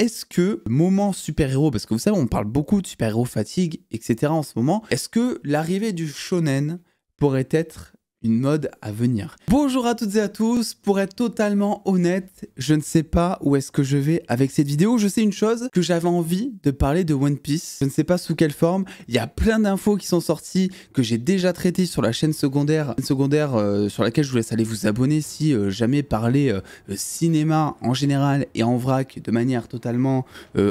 est-ce que moment super-héros, parce que vous savez, on parle beaucoup de super-héros fatigue, etc. en ce moment, est-ce que l'arrivée du shonen pourrait être une mode à venir. Bonjour à toutes et à tous, pour être totalement honnête, je ne sais pas où est-ce que je vais avec cette vidéo, je sais une chose, que j'avais envie de parler de One Piece, je ne sais pas sous quelle forme, il y a plein d'infos qui sont sorties, que j'ai déjà traitées sur la chaîne secondaire, secondaire euh, sur laquelle je vous laisse aller vous abonner si euh, jamais parler euh, cinéma en général et en vrac de manière totalement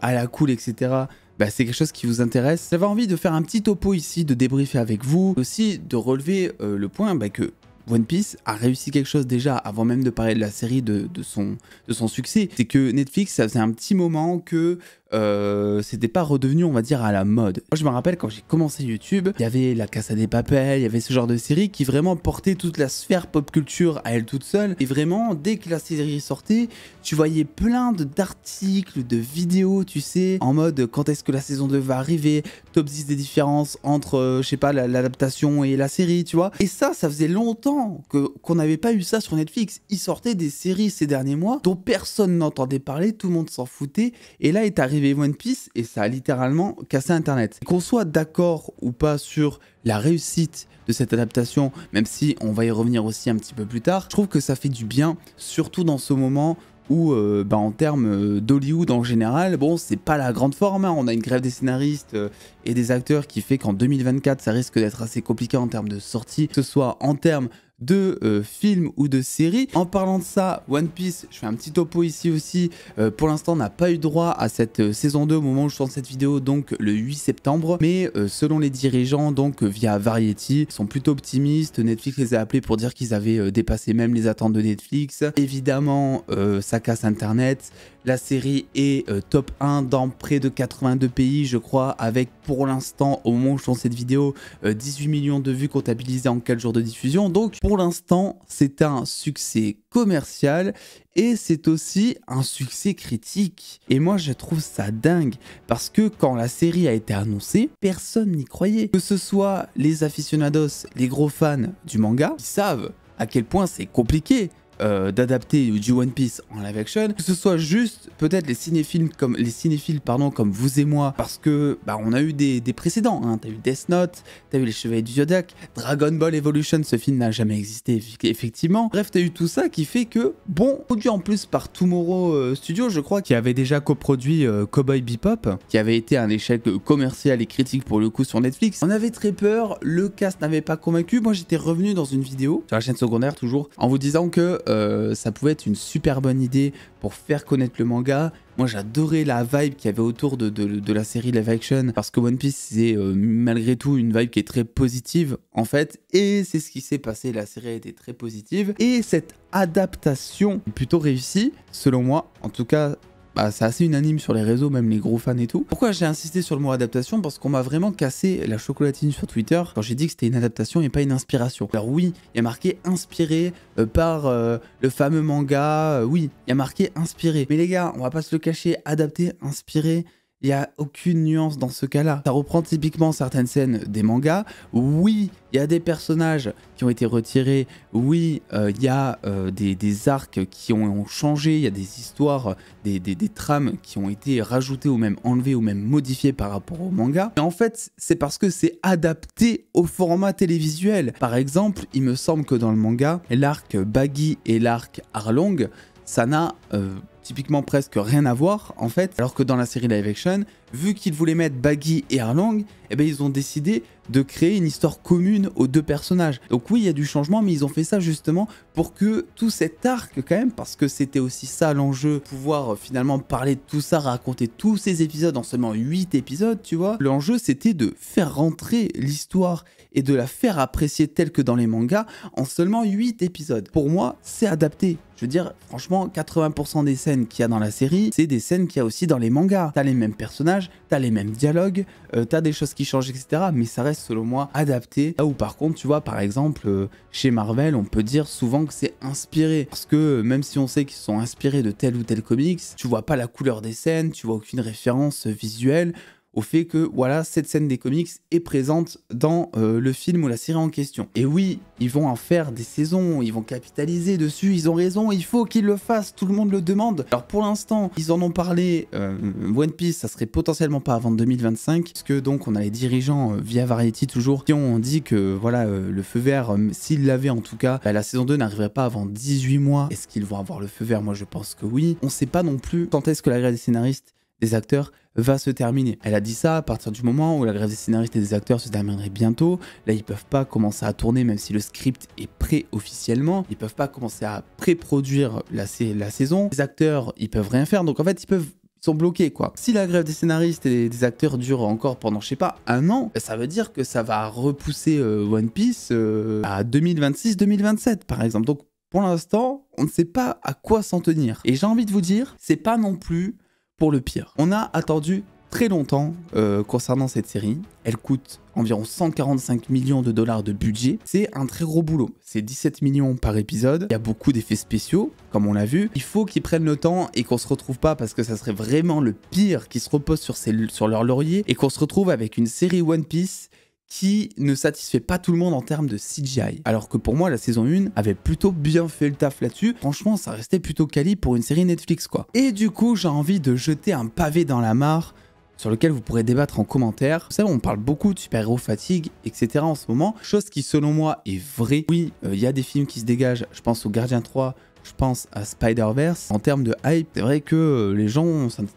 à la cool, etc. Bah, c'est quelque chose qui vous intéresse. J'avais envie de faire un petit topo ici, de débriefer avec vous, aussi de relever euh, le point bah, que One Piece a réussi quelque chose déjà avant même de parler de la série de, son, de son succès. C'est que Netflix, ça faisait un petit moment que euh, c'était pas redevenu, on va dire, à la mode. Moi, je me rappelle quand j'ai commencé YouTube, il y avait La Casa des Papels, il y avait ce genre de série qui vraiment portait toute la sphère pop culture à elle toute seule. Et vraiment, dès que la série sortait, tu voyais plein d'articles, de, vidéos, tu sais, en mode quand est-ce que la saison 2 va arriver, top 10 des différences entre, euh, je sais pas, l'adaptation et la série, tu vois. Et ça, ça faisait longtemps que qu'on n'avait pas eu ça sur Netflix. Ils sortaient des séries ces derniers mois dont personne n'entendait parler, tout le monde s'en foutait. Et là est arrivé One Piece et ça a littéralement cassé Internet. Qu'on soit d'accord ou pas sur la réussite de cette adaptation, même si on va y revenir aussi un petit peu plus tard, je trouve que ça fait du bien, surtout dans ce moment où euh, bah, en termes euh, d'Hollywood en général, bon c'est pas la grande forme, hein. on a une grève des scénaristes euh, et des acteurs qui fait qu'en 2024 ça risque d'être assez compliqué en termes de sortie, que ce soit en termes de euh, films ou de séries. En parlant de ça, One Piece, je fais un petit topo ici aussi. Euh, pour l'instant, n'a pas eu droit à cette euh, saison 2 au moment où je tourne cette vidéo, donc le 8 septembre. Mais selon les dirigeants, donc via Variety, ils sont plutôt optimistes. Netflix les a appelés pour dire qu'ils avaient dépassé même les attentes de Netflix. Évidemment, ça casse Internet. La série est euh, top 1 dans près de 82 pays, je crois, avec pour l'instant, au moment où je cette vidéo, 18 euh, millions de vues comptabilisées en 4 jours de diffusion. Donc, pour l'instant, c'est un succès commercial et c'est aussi un succès critique. Et moi, je trouve ça dingue parce que quand la série a été annoncée, personne n'y croyait. Que ce soit les aficionados, les gros fans du manga, ils savent à quel point c'est compliqué euh, d'adapter du One Piece en live action, que ce soit juste peut-être les cinéphiles comme les cinéphiles pardon comme vous et moi, parce que bah on a eu des, des précédents, hein. t'as eu Death Note, t'as eu les Chevaliers du Zodiac, Dragon Ball Evolution, ce film n'a jamais existé effectivement. Bref, t'as eu tout ça qui fait que bon produit en plus par Tomorrow euh, Studio, je crois, qui avait déjà coproduit euh, Cowboy Bebop, qui avait été un échec commercial et critique pour le coup sur Netflix. On avait très peur, le cast n'avait pas convaincu. Moi, j'étais revenu dans une vidéo sur la chaîne secondaire toujours en vous disant que euh, ça pouvait être une super bonne idée pour faire connaître le manga. Moi j'adorais la vibe qu'il y avait autour de, la série live action parce que One Piece c'est euh, malgré tout une vibe qui est très positive en fait et c'est ce qui s'est passé, la série a été très positive et cette adaptation plutôt réussie selon moi en tout cas bah, c'est assez unanime sur les réseaux, même les gros fans et tout. Pourquoi j'ai insisté sur le mot adaptation Parce qu'on m'a vraiment cassé la chocolatine sur Twitter quand j'ai dit que c'était une adaptation et pas une inspiration. Alors oui, il y a marqué inspiré euh, par euh, le fameux manga, euh, oui, il y a marqué inspiré. Mais les gars, on va pas se le cacher, adapté, inspiré, il n'y a aucune nuance dans ce cas-là. Ça reprend typiquement certaines scènes des mangas. Oui, il y a des personnages qui ont été retirés. Oui, euh, il y a euh, des, arcs qui ont, changé. Il y a des histoires, des, trames qui ont été rajoutées ou même enlevées ou même modifiées par rapport au manga. Mais en fait, c'est parce que c'est adapté au format télévisuel. Par exemple, il me semble que dans le manga, l'arc Baggy et l'arc Arlong, ça n'a... Euh, typiquement presque rien à voir en fait, alors que dans la série live action, vu qu'ils voulaient mettre Baggy et Arlong, eh ben ils ont décidé de créer une histoire commune aux deux personnages. Donc oui, il y a du changement, mais ils ont fait ça justement pour que tout cet arc quand même, parce que c'était aussi ça l'enjeu, pouvoir finalement parler de tout ça, raconter tous ces épisodes en seulement 8 épisodes, tu vois. L'enjeu c'était de faire rentrer l'histoire et de la faire apprécier telle que dans les mangas en seulement 8 épisodes. Pour moi, c'est adapté. Je veux dire, franchement, 80% des scènes qu'il y a dans la série, c'est des scènes qu'il y a aussi dans les mangas. T'as les mêmes personnages, t'as les mêmes dialogues, euh, t'as des choses qui changent, etc. Mais ça reste selon moi adapté. Là où par contre, tu vois, par exemple, euh, chez Marvel, on peut dire souvent que c'est inspiré. Parce que euh, même si on sait qu'ils sont inspirés de tel ou tel comics, tu vois pas la couleur des scènes, tu vois aucune référence euh, visuelle au fait que voilà cette scène des comics est présente dans euh, le film ou la série en question. Et oui, ils vont en faire des saisons, ils vont capitaliser dessus, ils ont raison, il faut qu'ils le fassent, tout le monde le demande. Alors pour l'instant, ils en ont parlé, euh, One Piece, ça serait potentiellement pas avant 2025, parce que donc on a les dirigeants euh, via Variety toujours qui ont dit que voilà le feu vert, s'ils l'avaient en tout cas, bah, la saison 2 n'arriverait pas avant 18 mois. Est-ce qu'ils vont avoir le feu vert Moi je pense que oui. On sait pas non plus quand est-ce que la grève des scénaristes, des acteurs va se terminer. Elle a dit ça à partir du moment où la grève des scénaristes et des acteurs se terminerait bientôt. Là, ils peuvent pas commencer à tourner, même si le script est prêt officiellement. Ils peuvent pas commencer à pré-produire la, saison. Les acteurs, ils peuvent rien faire. Donc en fait, ils peuvent sont bloqués quoi. Si la grève des scénaristes et des acteurs dure encore pendant je sais pas un an, ça veut dire que ça va repousser euh, One Piece euh, à 2026-2027 par exemple. Donc pour l'instant, on ne sait pas à quoi s'en tenir. Et j'ai envie de vous dire, c'est pas non plus pour le pire. On a attendu très longtemps euh, concernant cette série. Elle coûte environ 145 millions de dollars de budget. C'est un très gros boulot. C'est 17 millions par épisode. Il y a beaucoup d'effets spéciaux, comme on l'a vu. Il faut qu'ils prennent le temps et qu'on se retrouve pas parce que ça serait vraiment le pire qui se repose sur, sur leur laurier et qu'on se retrouve avec une série One Piece qui ne satisfait pas tout le monde en termes de CGI. Alors que pour moi, la saison 1 avait plutôt bien fait le taf là-dessus. Franchement, ça restait plutôt quali pour une série Netflix, quoi. Et du coup, j'ai envie de jeter un pavé dans la mare sur lequel vous pourrez débattre en commentaire. Vous savez, on parle beaucoup de super-héros fatigue, etc. en ce moment. Chose qui, selon moi, est vraie. Oui, euh, il y a des films qui se dégagent. Je pense au Gardien 3, je pense à Spider-Verse, en termes de hype, c'est vrai que euh, les gens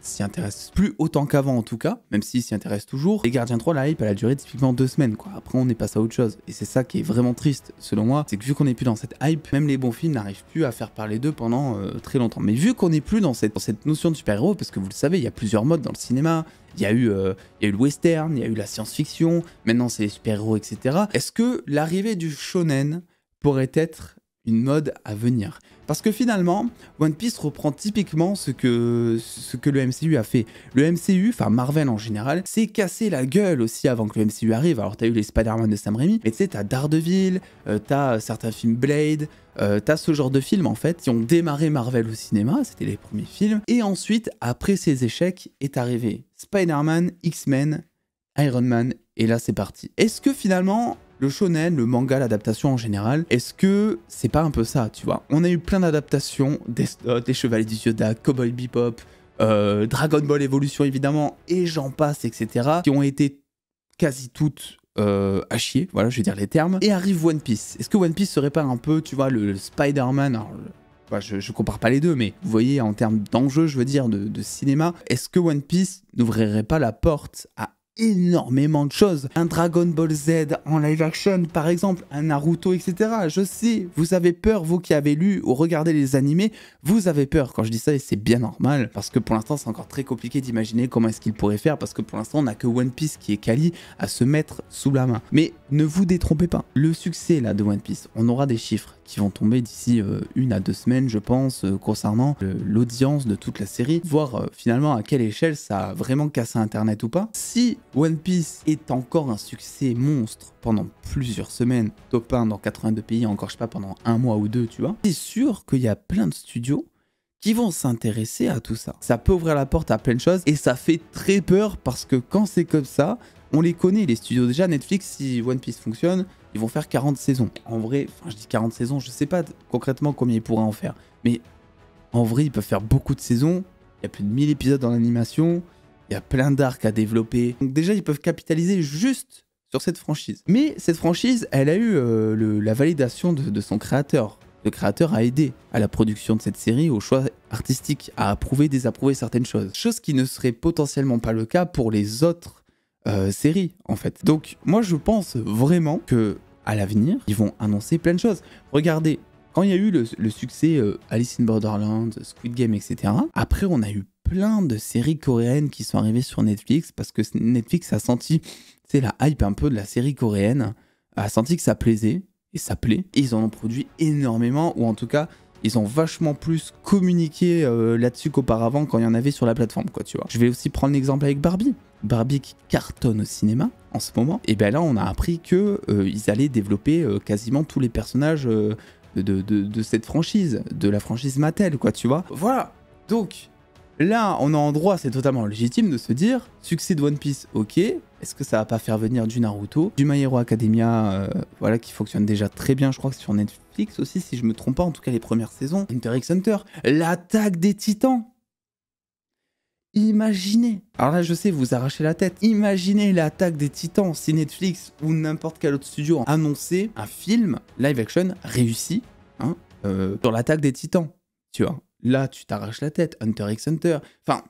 s'y intéressent plus autant qu'avant en tout cas, même s'ils s'y intéressent toujours. Les Gardiens 3, la hype, elle a duré typiquement deux semaines, quoi. Après, on est passé à autre chose. Et c'est ça qui est vraiment triste, selon moi, c'est que vu qu'on n'est plus dans cette hype, même les bons films n'arrivent plus à faire parler d'eux pendant euh, très longtemps. Mais vu qu'on n'est plus dans cette, notion de super-héros, parce que vous le savez, il y a plusieurs modes dans le cinéma, il y, a eu, euh, il y a eu le western, il y a eu la science-fiction, maintenant c'est les super-héros, etc. Est-ce que l'arrivée du shonen pourrait être une mode à venir. Parce que finalement, One Piece reprend typiquement ce que, ce que le MCU a fait. Le MCU, enfin Marvel en général, s'est cassé la gueule aussi avant que le MCU arrive. Alors t'as eu les Spider-Man de Sam Raimi, mais tu sais, t'as Daredevil, euh, t'as certains films Blade, tu euh, t'as ce genre de films en fait qui ont démarré Marvel au cinéma, c'était les premiers films. Et ensuite, après ces échecs, est arrivé Spider-Man, X-Men, Iron Man, et là c'est parti. Est-ce que finalement, le shonen, le manga, l'adaptation en général, est-ce que c'est pas un peu ça, tu vois On a eu plein d'adaptations, des Note, Les Chevaliers du Yoda, Cowboy Bebop, euh, Dragon Ball Evolution évidemment, et j'en passe, etc., qui ont été quasi toutes euh, à chier, voilà, je vais dire les termes, et arrive One Piece. Est-ce que One Piece serait pas un peu, tu vois, le, Spider-Man je, je, compare pas les deux, mais vous voyez, en termes d'enjeu, je veux dire, de cinéma, est-ce que One Piece n'ouvrirait pas la porte à énormément de choses. Un Dragon Ball Z en live action, par exemple, un Naruto, etc. Je sais, vous avez peur, vous qui avez lu ou regardé les animés, vous avez peur. Quand je dis ça, et c'est bien normal, parce que pour l'instant, c'est encore très compliqué d'imaginer comment est-ce qu'ils pourraient faire, parce que pour l'instant, on n'a que One Piece qui est quali à se mettre sous la main. Mais ne vous détrompez pas. Le succès là de One Piece, on aura des chiffres qui vont tomber d'ici euh, une à deux semaines, je pense, euh, concernant euh, l'audience de toute la série, voir finalement à quelle échelle ça a vraiment cassé Internet ou pas. Si One Piece est encore un succès monstre pendant plusieurs semaines, top 1 dans 82 pays, encore je sais pas, pendant un mois ou deux, tu vois. C'est sûr qu'il y a plein de studios qui vont s'intéresser à tout ça. Ça peut ouvrir la porte à plein de choses et ça fait très peur parce que quand c'est comme ça, on les connaît, les studios déjà. Netflix, si One Piece fonctionne, ils vont faire 40 saisons. En vrai, enfin, je dis 40 saisons, je sais pas concrètement combien ils pourraient en faire. Mais en vrai, ils peuvent faire beaucoup de saisons. Il y a plus de 1000 épisodes dans l'animation. Il y a plein d'arcs à développer. Donc déjà, ils peuvent capitaliser juste sur cette franchise. Mais cette franchise, elle a eu euh, la validation de, son créateur. Le créateur a aidé à la production de cette série, au choix artistique, à approuver, désapprouver certaines choses. Chose qui ne serait potentiellement pas le cas pour les autres euh, séries, en fait. Donc, moi, je pense vraiment que à l'avenir, ils vont annoncer plein de choses. Regardez, quand il y a eu le, succès euh, Alice in Borderland, Squid Game, etc., après, on a eu plein de séries coréennes qui sont arrivées sur Netflix parce que Netflix a senti, c'est la hype un peu de la série coréenne, a senti que ça plaisait et ça plaît. Et ils en ont produit énormément ou en tout cas ils ont vachement plus communiqué euh, là-dessus qu'auparavant quand il y en avait sur la plateforme, quoi, tu vois. Je vais aussi prendre l'exemple avec Barbie. Barbie qui cartonne au cinéma en ce moment. Et bien là, on a appris que euh, ils allaient développer euh, quasiment tous les personnages de, de, de, cette franchise, de la franchise Mattel, quoi, tu vois. Voilà. Donc, Là, on a en droit, c'est totalement légitime de se dire, succès de One Piece, ok, est-ce que ça va pas faire venir du Naruto, du My Hero Academia, euh, voilà, qui fonctionne déjà très bien, je crois sur Netflix aussi, si je me trompe pas, en tout cas les premières saisons, Hunter x Hunter, l'attaque des titans Imaginez Alors là, je sais, vous arrachez la tête. Imaginez l'attaque des titans si Netflix ou n'importe quel autre studio annonçait un film live action réussi hein, euh, sur l'attaque des titans, tu vois. Là, tu t'arraches la tête. Hunter x Hunter. Enfin,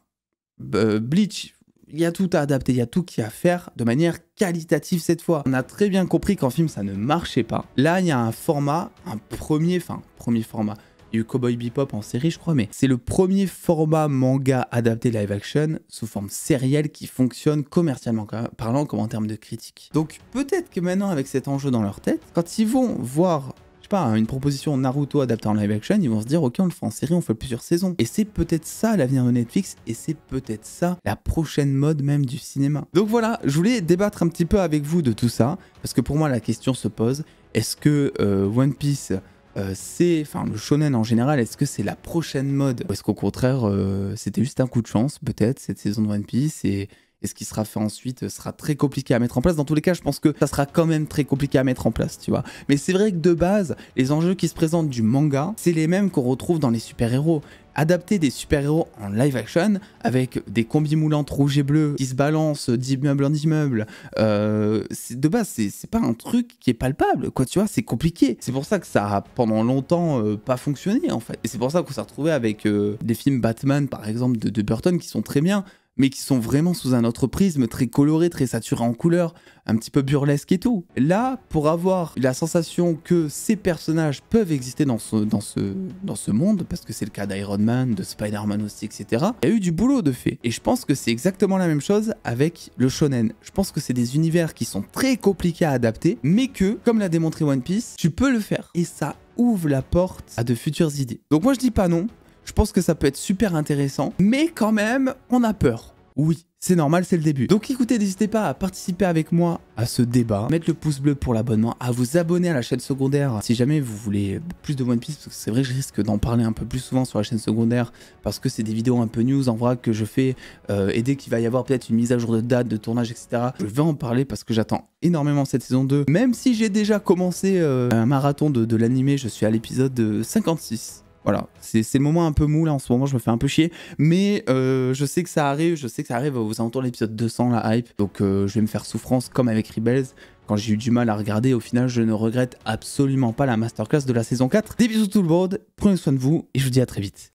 euh, Bleach. Il y a tout à adapter, il y a tout qui à faire de manière qualitative cette fois. On a très bien compris qu'en film ça ne marchait pas. Là, il y a un format, un premier, enfin, premier format. Il Cowboy Bebop en série, je crois, mais c'est le premier format manga adapté live action sous forme sérielle qui fonctionne commercialement parlant comme en termes de critique. Donc peut-être que maintenant, avec cet enjeu dans leur tête, quand ils vont voir pas, hein, une proposition Naruto adaptée en live action, ils vont se dire ok on le fait en série, on fait plusieurs saisons. Et c'est peut-être ça l'avenir de Netflix et c'est peut-être ça la prochaine mode même du cinéma. Donc voilà, je voulais débattre un petit peu avec vous de tout ça, parce que pour moi la question se pose, est-ce que euh, One Piece euh, c'est, enfin le shonen en général, est-ce que c'est la prochaine mode Ou est-ce qu'au contraire, euh, c'était juste un coup de chance peut-être cette saison de One Piece et et ce qui sera fait ensuite sera très compliqué à mettre en place. Dans tous les cas, je pense que ça sera quand même très compliqué à mettre en place, tu vois. Mais c'est vrai que de base, les enjeux qui se présentent du manga, c'est les mêmes qu'on retrouve dans les super-héros. Adapter des super-héros en live action avec des combis moulantes rouges et bleus, qui se balancent d'immeuble en immeuble, euh, de base, c'est pas un truc qui est palpable, quoi, tu vois, c'est compliqué. C'est pour ça que ça a pendant longtemps euh, pas fonctionné, en fait. Et c'est pour ça qu'on s'est retrouvé avec euh, des films Batman, par exemple, de Burton qui sont très bien, mais qui sont vraiment sous un autre prisme, très coloré, très saturé en couleurs, un petit peu burlesque et tout. Là, pour avoir la sensation que ces personnages peuvent exister dans ce, dans ce, dans ce monde, parce que c'est le cas d'Iron Man, de Spider-Man aussi, etc., il y a eu du boulot de fait. Et je pense que c'est exactement la même chose avec le shonen. Je pense que c'est des univers qui sont très compliqués à adapter, mais que, comme l'a démontré One Piece, tu peux le faire. Et ça ouvre la porte à de futures idées. Donc moi je dis pas non, je pense que ça peut être super intéressant. Mais quand même, on a peur. Oui, c'est normal, c'est le début. Donc écoutez, n'hésitez pas à participer avec moi à ce débat, mettre le pouce bleu pour l'abonnement, à vous abonner à la chaîne secondaire si jamais vous voulez plus de One Piece, parce que c'est vrai que je risque d'en parler un peu plus souvent sur la chaîne secondaire, parce que c'est des vidéos un peu news en vrac que je fais, euh, et dès qu'il va y avoir peut-être une mise à jour de date, de tournage, etc., je vais en parler parce que j'attends énormément cette saison 2, même si j'ai déjà commencé euh, un marathon de, de l'animé, je suis à l'épisode 56. Euh, voilà, c'est le moment un peu mou là en ce moment, je me fais un peu chier, mais euh, je sais que ça arrive, je sais que ça arrive aux alentours de l'épisode 200, la hype, donc euh, je vais me faire souffrance comme avec Rebels. Quand j'ai eu du mal à regarder, au final, je ne regrette absolument pas la masterclass de la saison 4. Des bisous tout le monde, prenez soin de vous et je vous dis à très vite.